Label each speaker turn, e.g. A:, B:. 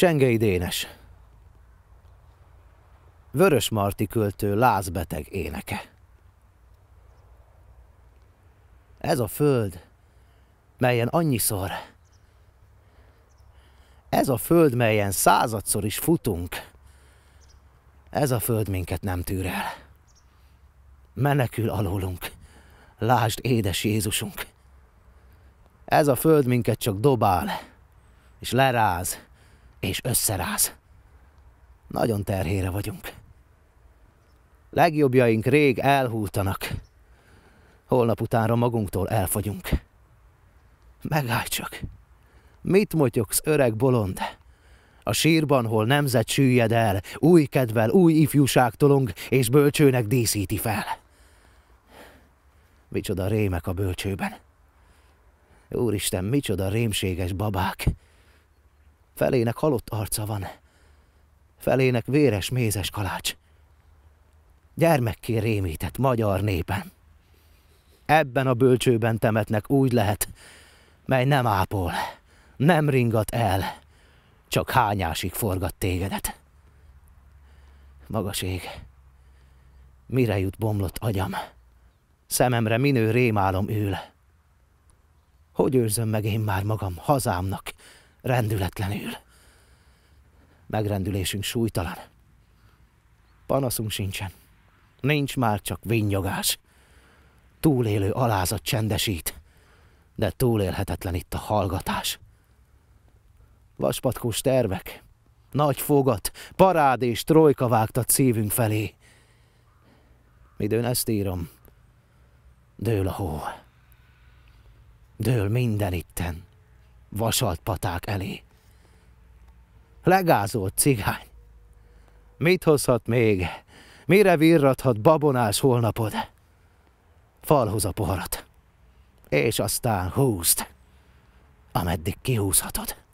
A: Csengei Dénes. Vörös Marti költő lázbeteg éneke. Ez a föld, melyen annyiszor, ez a föld, melyen századszor is futunk, ez a föld minket nem el. Menekül alólunk, lásd édes Jézusunk. Ez a föld minket csak dobál, és leráz, és összeráz. Nagyon terhére vagyunk. Legjobbjaink rég elhúltanak. Holnap utánra magunktól elfogyunk. Megállj csak! Mit motyogsz, öreg bolond? A sírban, hol nemzet süllyed el, új kedvel, új ifjúság tolong, és bölcsőnek díszíti fel. Micsoda rémek a bölcsőben. Úristen, micsoda rémséges babák! felének halott arca van, felének véres mézes kalács. Gyermekké rémített magyar népen. Ebben a bölcsőben temetnek úgy lehet, mely nem ápol, nem ringat el, csak hányásig forgat tégedet. Magaség, mire jut bomlott agyam? Szememre minő rémálom ül. Hogy őrzöm meg én már magam hazámnak, rendületlenül. Megrendülésünk súlytalan. Panaszunk sincsen. Nincs már csak vinyogás. Túlélő alázat csendesít, de túlélhetetlen itt a hallgatás. Vaspatkós tervek, nagy fogat, parád és trojka vágtat szívünk felé. Midőn ezt írom, dől a hó. Dől minden itten vasalt paták elé. Legázolt cigány! Mit hozhat még? Mire virrathat babonás holnapod? Falhoz a poharat. És aztán húzd, ameddig kihúzhatod.